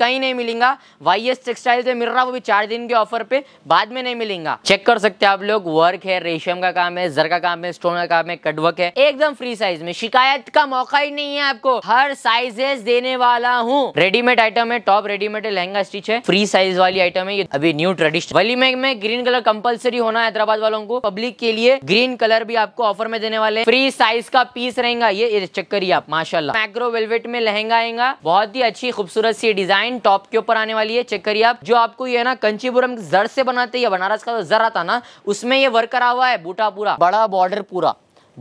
कहीं नहीं मिलेगा वाई एस टेक्सटाइल से मिल रहा वो भी चार दिन के ऑफर पे बाद में नहीं मिलेगा चेक कर सकते हैं आप लोग वर्क है रेशम का काम है जर का काम है स्टोन का काम है कटवर्क है एकदम फ्री साइज में शिकायत का मौका ही नहीं है आपको हर साइजेस देने वाला हूँ रेडीमेड आइटम है टॉप रेडीमेड लहंगा स्टिच है फ्री साइज वाली आइटम है ये अभी न्यू ट्रेडिशनल वाली में, में ग्रीन कलर कंपल्सरी होना है हैदराबाद वालों को पब्लिक के लिए ग्रीन कलर भी आपको ऑफर में देने वाले फ्री साइज का पीस रहेगा ये चेक करिए आप माशाला मैक्रो वेलवेट में लहंगा आएगा बहुत ही अच्छी खूबसूरत सी डिजाइन डिजाइन टॉप के ऊपर आने वाली है चेक करिए आप जो आपको ये ना कंचीपुरम जर से बनाते हैं बनारस का जर आता ना उसमें ये वर्क करा हुआ है बूटा पूरा बड़ा बॉर्डर पूरा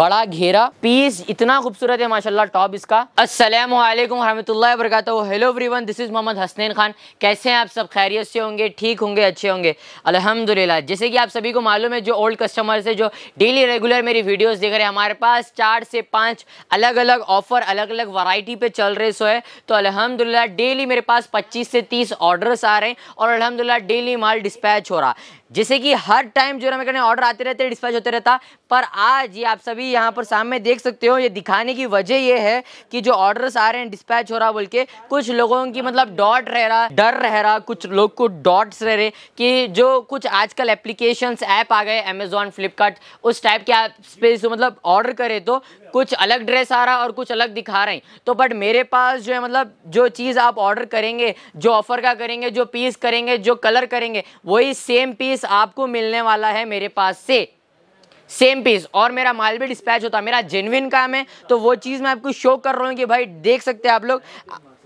बड़ा घेरा पीस इतना खूबसूरत है माशाल्लाह टॉप इसका असलम वरहमतुल्ला वरक hello everyone this is Mohammad Hasnain Khan कैसे हैं आप सब खैरियत से होंगे ठीक होंगे अच्छे होंगे अल्हम्दुलिल्लाह जैसे कि आप सभी को मालूम है जो ओल्ड कस्टमर्स है जो डेली रेगुलर मेरी वीडियोज़ देख रहे हैं हमारे पास चार से पाँच अलग अलग ऑफ़र अलग अलग वराइटी पे चल रहे सो है तो अलहमदिल्ला डेली मेरे पास पच्चीस से तीस ऑर्डर्स आ रहे हैं और अलहमदिल्ला डेली माल डिस्पैच हो रहा जैसे कि हर टाइम जो है कहने ऑर्डर आते रहते डिस्पैच होते रहता पर आज ये आप सभी यहाँ पर सामने देख सकते हो ये दिखाने की वजह ये है कि जो ऑर्डर्स आ रहे हैं डिस्पैच हो रहा बोल के कुछ लोगों की मतलब डॉट रह रहा डर रह रहा कुछ लोग को डॉट्स रह रहे कि जो कुछ आजकल एप्लीकेशन ऐप आ गए अमेजोन फ्लिपकार्ट उस टाइप के ऐप पे मतलब ऑर्डर करे तो कुछ अलग ड्रेस आ रहा और कुछ अलग दिखा रहे हैं तो बट मेरे पास जो है मतलब जो चीज़ आप ऑर्डर करेंगे जो ऑफर का करेंगे जो पीस करेंगे जो कलर करेंगे वही सेम पीस पीस आपको मिलने वाला है मेरे पास से सेम पीस और मेरा माल भी डिस्पैच होता है मेरा जेनविन काम है तो वो चीज़ मैं आपको शो कर रहा हूँ कि भाई देख सकते हैं आप लोग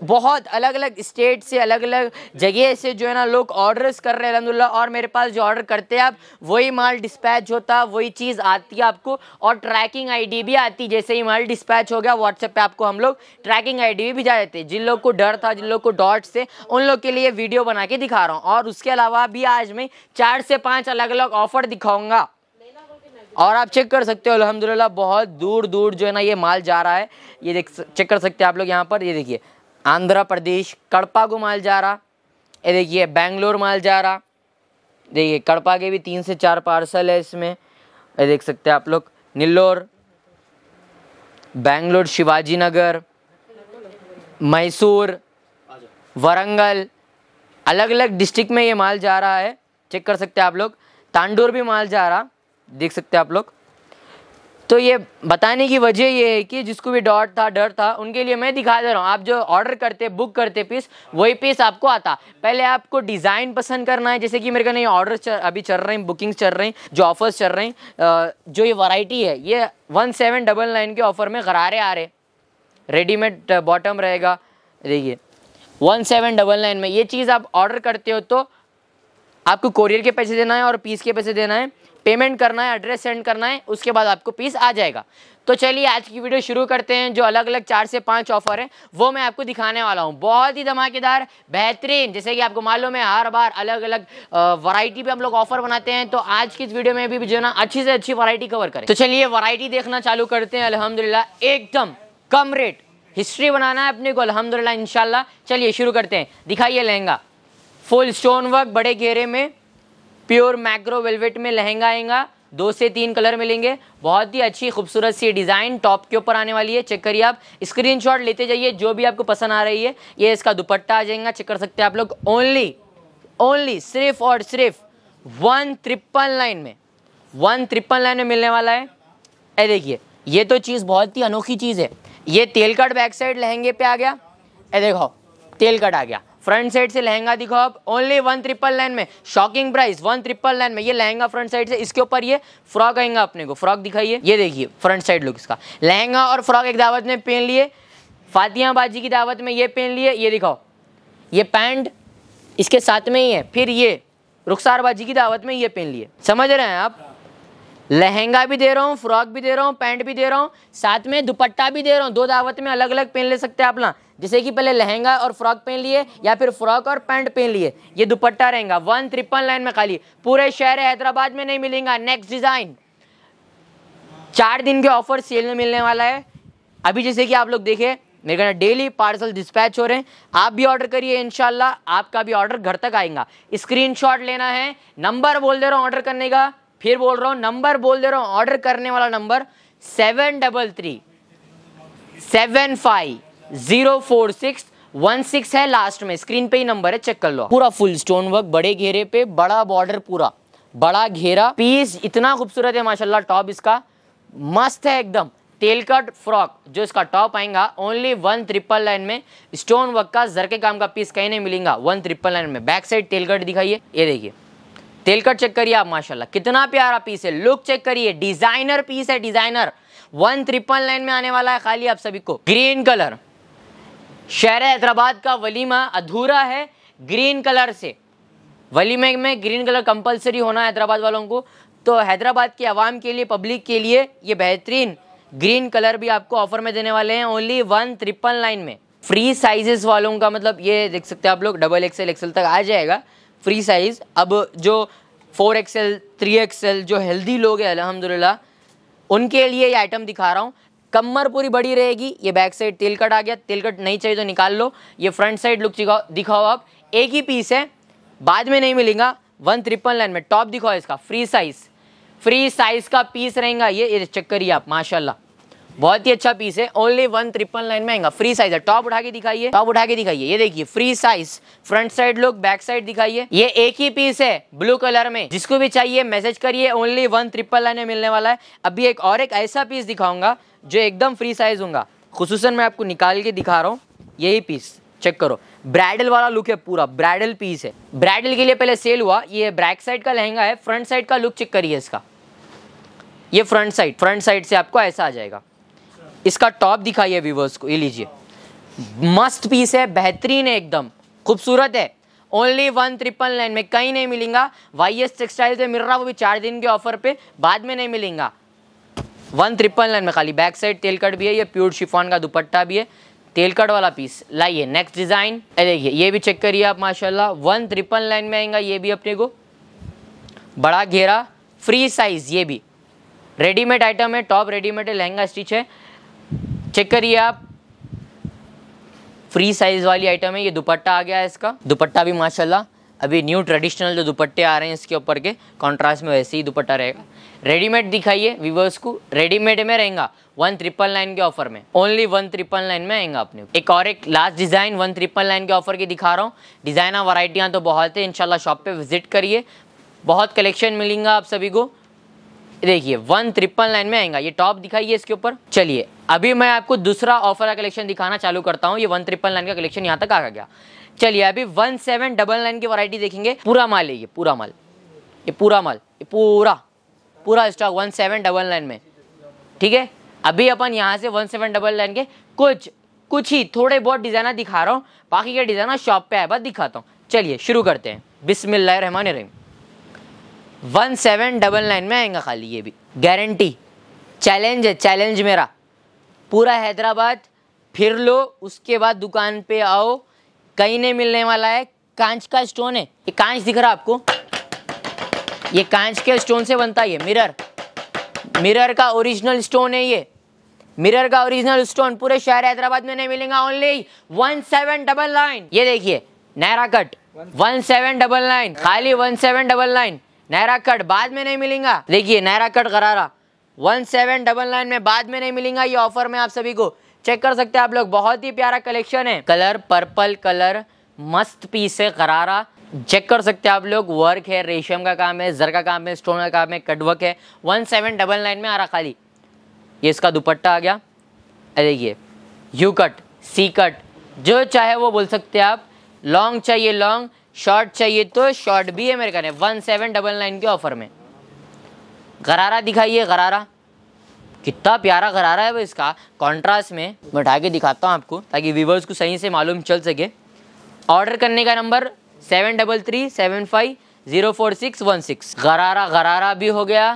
बहुत अलग अलग स्टेट से अलग अलग जगह से जो है ना लोग ऑर्डर्स कर रहे हैं अलहमदिल्ला और मेरे पास जो ऑर्डर करते हैं आप वही माल डिस्पैच होता है वही चीज़ आती है आपको और ट्रैकिंग आईडी भी आती जैसे ही माल डिस्पैच हो गया व्हाट्सएप पे आपको हम लोग ट्रैकिंग आईडी भी भिजा देते जिन लोग को डर था जिन लोग को डॉट से उन लोग के लिए वीडियो बना के दिखा रहा हूँ और उसके अलावा भी आज मैं चार से पाँच अलग अलग ऑफर दिखाऊँगा और आप चेक कर सकते हो अलहमदिल्ला बहुत दूर दूर जो है ना ये माल जा रहा है ये देख चेक कर सकते हैं आप लोग यहाँ पर ये देखिए आंध्र प्रदेश कड़पा को माल जा रहा ये देखिए बेंगलोर माल जा रहा देखिए कड़पा के भी तीन से चार पार्सल है इसमें ये देख सकते हैं आप लोग निल्लोर बेंगलोर शिवाजी नगर मैसूर वरंगल अलग अलग डिस्ट्रिक्ट में ये माल जा रहा है चेक कर सकते हैं आप लोग तांडूर भी माल जा रहा देख सकते हैं आप लोग तो ये बताने की वजह ये है कि जिसको भी डॉट था डर था उनके लिए मैं दिखा दे रहा हूँ आप जो ऑर्डर करते बुक करते पीस वही पीस आपको आता पहले आपको डिज़ाइन पसंद करना है जैसे कि मेरे को नहीं ऑर्डर अभी चल रहे हैं बुकिंग्स चल रही जो ऑफर्स चल रहे हैं जो ये वैरायटी है ये वन सेवन डबल नाइन के ऑफ़र में गरारे आ रहे रेडीमेड बॉटम रहेगा देखिए वन सेवन डबल नाइन में ये चीज़ आप ऑर्डर करते हो तो आपको कोरियर के पैसे देना है और पीस के पैसे देना है पेमेंट करना है एड्रेस सेंड करना है उसके बाद आपको पीस आ जाएगा तो चलिए आज की वीडियो शुरू करते हैं जो अलग अलग चार से पांच ऑफर हैं वो मैं आपको दिखाने वाला हूँ बहुत ही धमाकेदार बेहतरीन जैसे कि आपको मालूम है हर बार अलग अलग वैरायटी पे हम लोग ऑफर बनाते हैं तो आज की इस वीडियो में भी जो ना अच्छी से अच्छी वरायटी कवर करें तो चलिए वरायटी देखना चालू करते हैं अलहमदिल्ला एकदम कम रेट हिस्ट्री बनाना है अपने को अलहमदिल्ला इनशाला चलिए शुरू करते हैं दिखाइए लहंगा फुल स्टोन वर्क बड़े घेरे में प्योर मैक्रो वेलवेट में लहंगा आएगा दो से तीन कलर मिलेंगे बहुत ही अच्छी खूबसूरत सी डिज़ाइन टॉप के ऊपर आने वाली है चेक करिए आप स्क्रीनशॉट लेते जाइए जो भी आपको पसंद आ रही है ये इसका दुपट्टा आ जाएगा चेक कर सकते हैं आप लोग ओनली ओनली सिर्फ और सिर्फ वन ट्रिपल लाइन में वन ट्रिपल लाइन में मिलने वाला है ए देखिए ये तो चीज़ बहुत ही अनोखी चीज़ है ये तेल कट बैक साइड लहंगे पर आ गया ए देखो तेलकट आ गया फ्रंट साइड से लहंगा दिखाओ आप ओनली वन ट्रिपल लाइन में shocking price one triple nine में ये लहंगा फ्रंट साइड से इसके ऊपर ये फ्रॉक आएगा अपने को फ्रॉक दिखाइए ये देखिए फ्रंट साइड लुक इसका लहंगा और फ्रॉक एक दावत में पहन लिए फातिया बाजी की दावत में ये पहन लिए ये दिखाओ ये पैंट इसके साथ में ही है फिर ये रुखसार बाजी की दावत में ये पहन लिए समझ रहे हैं आप लहंगा भी दे रहा हूँ फ्रॉक भी दे रहा हूँ पैंट भी दे रहा हूँ साथ में दुपट्टा भी दे रहा हूँ दो दावत में अलग अलग पहन ले सकते हैं आप ना जैसे कि पहले लहंगा और फ्रॉक पहन लिए या फिर फ्रॉक और पैंट पहन लिए ये दुपट्टा रहेगा वन त्रिपन लाइन में खाली पूरे शहर हैदराबाद में नहीं मिलेगा नेक्स्ट डिज़ाइन चार दिन के ऑफर सेल में मिलने वाला है अभी जैसे कि आप लोग देखे मेरे कहना डेली पार्सल डिस्पैच हो रहे हैं आप भी ऑर्डर करिए इनशाला आपका भी ऑर्डर घर तक आएगा स्क्रीनशॉट लेना है नंबर बोल दे रहा हूँ ऑर्डर करने का फिर बोल रहा हूँ नंबर बोल दे रहा हूँ ऑर्डर करने वाला number seven double three seven five zero four six one six है लास्ट में स्क्रीन पे ही नंबर है चेक कर लो पूरा फुल स्टोन वर्क बड़े घेरे पे बड़ा बॉर्डर पूरा बड़ा घेरा पीस इतना खूबसूरत है माशाल्लाह टॉप इसका मस्त है एकदम तेलकट कट फ्रॉक जो इसका टॉप आएगा ओनली वन ट्रिपल लाइन में स्टोन वर्क का जरके काम का पीस कहीं नहीं मिलेगा वन ट्रिपल लाइन में बैक साइड तेलकट कट दिखाइए ये देखिए तेल कट चेक करिए आप माशाल्लाह कितना प्यारा पीस है लुक चेक करिए डिजाइनर पीस है डिजाइनर वन ट्रिपल लाइन में आने वाला है खाली आप सभी को ग्रीन कलर शहर हैदराबाद का वलीमा अधूरा है ग्रीन कलर से वलीमे में ग्रीन कलर कंपलसरी होना हैदराबाद वालों को तो हैदराबाद के आवाम के लिए पब्लिक के लिए ये बेहतरीन ग्रीन कलर भी आपको ऑफर में देने वाले हैं ओनली वन ट्रिपल नाइन में फ्री साइजेस वालों का मतलब ये देख सकते हैं आप लोग डबल एक्सएल एक्सएल तक आ जाएगा फ्री साइज अब जो फोर एक्सएल थ्री एक्सएल जो हेल्दी लोग हैं अलहमदिल्ला उनके लिए ये आइटम दिखा रहा हूँ कमर पूरी बड़ी रहेगी ये बैक साइड तिलकट आ गया तिलकट नहीं चाहिए तो निकाल लो ये फ्रंट साइड लुक दिखाओ आप एक ही पीस है बाद में नहीं मिलेगा वन ट्रिपल लाइन में टॉप दिखाओ इसका फ्री साइज फ्री साइज का पीस रहेगा ये ये चेक करिए आप माशाल्लाह बहुत ही अच्छा पीस है ओनली वन ट्रिपल नाइन में आएगा फ्री साइज है टॉप उठा के दिखाइए टॉप उठा के दिखाइए ये देखिए free size front side look back side दिखाइए ये एक ही पीस है ब्लू कलर में जिसको भी चाहिए मैसेज करिए ओनली वन ट्रिपल नाइन में मिलने वाला है अभी एक और एक ऐसा पीस दिखाऊंगा जो एकदम फ्री साइज होगा खसूस मैं आपको निकाल के दिखा रहा हूँ यही पीस चेक करो ब्राइडल वाला लुक है पूरा ब्राइडल पीस है ब्राइडल के लिए पहले सेल हुआ ये बैक साइड का लहंगा है फ्रंट साइड का लुक चेक करिए इसका ये फ्रंट साइड फ्रंट साइड से आपको ऐसा आ जाएगा इसका टॉप दिखाइए व्यूवर्स को ये लीजिए मस्त पीस है बेहतरीन है एकदम खूबसूरत है ओनली वन ट्रिपल नाइन में कहीं नहीं मिलेगा वाई एस टेक्सटाइल से मिल रहा वो भी चार दिन के ऑफर पे बाद में नहीं मिलेगा वन ट्रिपल नाइन में खाली बैक साइड तेल कट भी है ये प्योर शिफॉन का दुपट्टा भी है तेल कट वाला पीस लाइए नेक्स्ट डिज़ाइन देखिए ये भी चेक करिए आप माशाल्लाह वन ट्रिपल नाइन में आएगा ये भी अपने को बड़ा घेरा फ्री साइज़ ये भी रेडीमेड आइटम है टॉप रेडीमेड है लहंगा स्टिच है चेक करिए आप फ्री साइज़ वाली आइटम है ये दुपट्टा आ गया है इसका दुपट्टा भी माशाल्लाह अभी न्यू ट्रेडिशनल जो दुपट्टे आ रहे हैं इसके ऊपर के कॉन्ट्रास्ट में वैसे ही दुपट्टा रहेगा रेडीमेड दिखाइए व्यूवर्स को रेडीमेड में रहेगा वन ट्रिपल नाइन के ऑफर में ओनली वन ट्रिपल नाइन में आएगा अपने एक और एक last design one triple nine के ऑफर की दिखा रहा हूँ डिज़ाइन और वराइटियाँ तो बहुत है इनशाला शॉप पर विजिट करिए बहुत कलेक्शन मिलेंगे आप सभी को देखिए वन ट्रिपल नाइन में आएगा ये टॉप दिखाइए इसके ऊपर चलिए अभी मैं आपको दूसरा ऑफर का कलेक्शन दिखाना चालू करता हूँ ये वन ट्रिपल नाइन का कलेक्शन यहाँ तक आ गया चलिए अभी वन सेवन डबल नाइन की वरायटी देखेंगे पूरा माल है ये पूरा माल ये पूरा माल ये पूरा पूरा stock one seven double nine में ठीक है अभी अपन यहाँ से वन सेवन डबल नाइन के कुछ कुछ ही थोड़े बहुत डिज़ाइना दिखा रहा हूँ बाकी के डिज़ाइना शॉप पे आए बात दिखाता हूँ चलिए शुरू करते हैं बिसमिल्ल रहीम वन सेवन डबल नाइन में आएगा खाली ये भी गारंटी चैलेंज है चैलेंज मेरा पूरा हैदराबाद फिर लो उसके बाद दुकान पे आओ कहीं नहीं मिलने वाला है कांच का स्टोन है ये कांच दिख रहा आपको ये कांच के स्टोन से बनता है मिरर मिरर का ओरिजिनल स्टोन है ये मिरर का ओरिजिनल स्टोन पूरे शहर हैदराबाद में नहीं मिलेगा only one seven double nine ये देखिए Naira cut one seven double nine खाली one seven double nine Naira cut बाद में नहीं मिलेगा देखिए नायरा कट करारा वन सेवन डबल नाइन में बाद में नहीं मिलेगा ये ऑफर में आप सभी को चेक कर सकते हैं आप लोग बहुत ही प्यारा कलेक्शन है कलर पर्पल कलर मस्त पीस है करारा चेक कर सकते हैं आप लोग वर्क है रेशम का काम है जर का काम है स्टोन का काम है कटवर्क है वन सेवन डबल नाइन में आ रहा खाली ये इसका दुपट्टा आ गया देखिए यू कट सी कट जो चाहे वो बोल सकते हैं आप लॉन्ग चाहिए लॉन्ग शॉर्ट चाहिए तो शॉर्ट भी है मेरे कहने वन सेवन डबल नाइन के ऑफर में गरारा दिखाइए गरारा कितना प्यारा गरारा है वो इसका कॉन्ट्रास्ट में मैं उठा के दिखाता हूँ आपको ताकि व्यूवर्स को सही से मालूम चल सके ऑर्डर करने का number seven double three seven five zero four six one six gharara gharara भी हो गया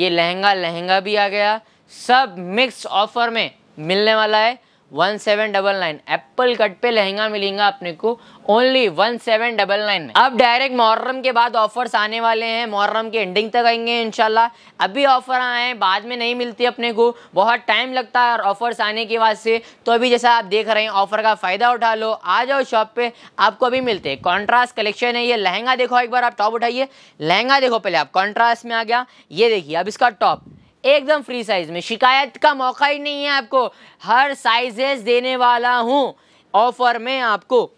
ये लहंगा लहंगा भी आ गया सब मिक्स ऑफर में मिलने वाला है one seven double nine apple cut पे लहंगा मिलेगा अपने को only one seven double nine में अब डायरेक्ट मुहर्रम के बाद ऑफर्स आने वाले हैं मुहर्रम के एंडिंग तक आएंगे इनशाला अभी ऑफर आए हैं बाद में नहीं मिलती अपने को बहुत टाइम लगता है ऑफर्स आने के बाद से तो अभी जैसा आप देख रहे हैं ऑफर का फ़ायदा उठा लो आ जाओ शॉप पे आपको अभी मिलते हैं कॉन्ट्रास्ट कलेक्शन है ये लहंगा देखो एक बार आप टॉप उठाइए लहंगा देखो पहले आप कॉन्ट्रास्ट में आ गया ये देखिए अब इसका टॉप एकदम फ्री साइज़ में शिकायत का मौका ही नहीं है आपको हर साइजेस देने वाला हूँ ऑफर में आपको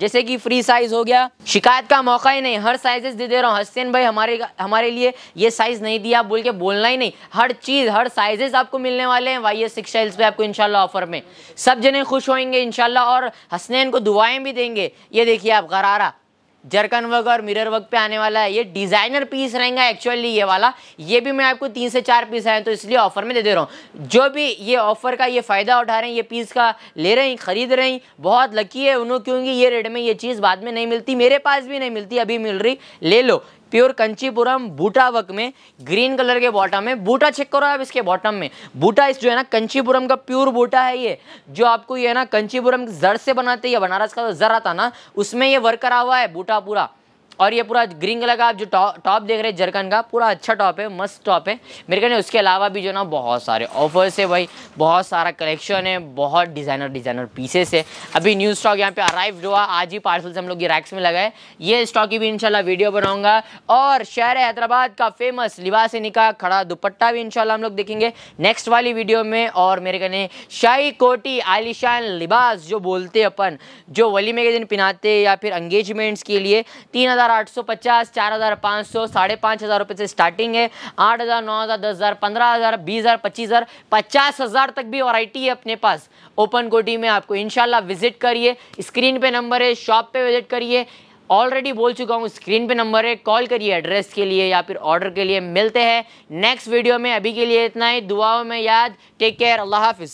जैसे कि फ्री साइज़ हो गया शिकायत का मौका ही नहीं हर साइजेस दे दे रहा हूँ हसन भाई हमारे हमारे लिए ये साइज़ नहीं दिया बोल के बोलना ही नहीं हर चीज़ हर साइजेस आपको मिलने वाले हैं वाई एस सिक्स साइल्स पर आपको इनशाला ऑफर में सब जने खुश होंगे इनशाला और हसनैन को दुआएं भी देंगे ये देखिए आप गरारा जरकन वर्क और मिरर वर्क पे आने वाला है ये डिज़ाइनर पीस रहेगा एक्चुअली ये वाला ये भी मैं आपको तीन से चार पीस आए तो इसलिए ऑफर में दे दे रहा हूँ जो भी ये ऑफर का ये फ़ायदा उठा रहे हैं ये पीस का ले रहे हैं ख़रीद रहे हैं बहुत लकी है उन्होंने क्योंकि ये रेट में ये चीज़ बाद में नहीं मिलती मेरे पास भी नहीं मिलती अभी मिल रही ले लो प्योर कंचीपुरम बूटावक में ग्रीन कलर के बॉटम है बूटा चेक करो आप इसके बॉटम में बूटा इस जो है ना कंचीपुरम का प्योर बूटा है ये जो आपको ये ना कंचीपुरम जड़ से बनाते हैं बनारस का जो तो जर आता ना उसमें ये वर्क करा हुआ है बूटा पूरा और ये पूरा ग्रीन कलर का आप जो टॉप देख रहे हैं जरकन का पूरा अच्छा टॉप है मस्त टॉप है मेरे कहने उसके अलावा भी जो ना बहुत सारे ऑफर्स है भाई बहुत सारा कलेक्शन है बहुत डिज़ाइनर डिज़ाइनर पीसेस है अभी न्यू स्टॉक यहाँ पे अराइव हुआ आज ही पार्सल से हम लोग ये रैक्स में लगाए ये स्टॉक की भी इनशाला वीडियो बनाऊंगा और शहर हैदराबाद का फेमस लिबास निका खड़ा दुपट्टा भी इनशाला हम लोग देखेंगे नेक्स्ट वाली वीडियो में और मेरे कहने शाही कोटी आलिशान लिबास जो बोलते अपन जो वली दिन पिनाते या फिर एंगेजमेंट्स के लिए तीन हज़ार हजार आठ सौ पचास चार हजार पांच सौ साढ़े पांच हज़ार रुपए से स्टार्टिंग है आठ हज़ार नौ हज़ार दस हज़ार पंद्रह हज़ार बीस हज़ार पच्चीस हज़ार पचास हज़ार तक भी वराइटी है अपने पास ओपन कोटी में आपको इनशाला विजिट करिए स्क्रीन पे नंबर है शॉप पे विजिट करिए ऑलरेडी बोल चुका हूँ स्क्रीन पे नंबर है कॉल करिए एड्रेस के लिए या फिर ऑर्डर के लिए मिलते हैं नेक्स्ट वीडियो में अभी के लिए इतना ही दुआओं में याद टेक केयर अल्लाह हाफिज़